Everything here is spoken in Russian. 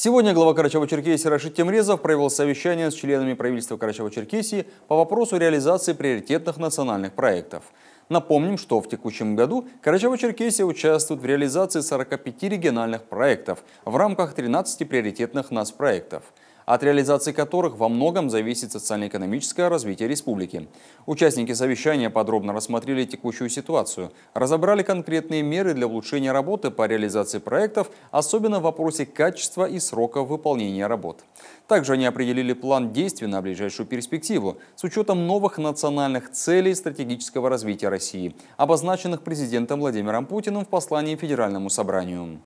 Сегодня глава Карачаева-Черкесии Рашид Темрезов провел совещание с членами правительства Карачаева-Черкесии по вопросу реализации приоритетных национальных проектов. Напомним, что в текущем году Карачаево-Черкесия участвует в реализации 45 региональных проектов в рамках 13 приоритетных нас проектов от реализации которых во многом зависит социально-экономическое развитие республики. Участники совещания подробно рассмотрели текущую ситуацию, разобрали конкретные меры для улучшения работы по реализации проектов, особенно в вопросе качества и срока выполнения работ. Также они определили план действий на ближайшую перспективу с учетом новых национальных целей стратегического развития России, обозначенных президентом Владимиром Путиным в послании Федеральному собранию.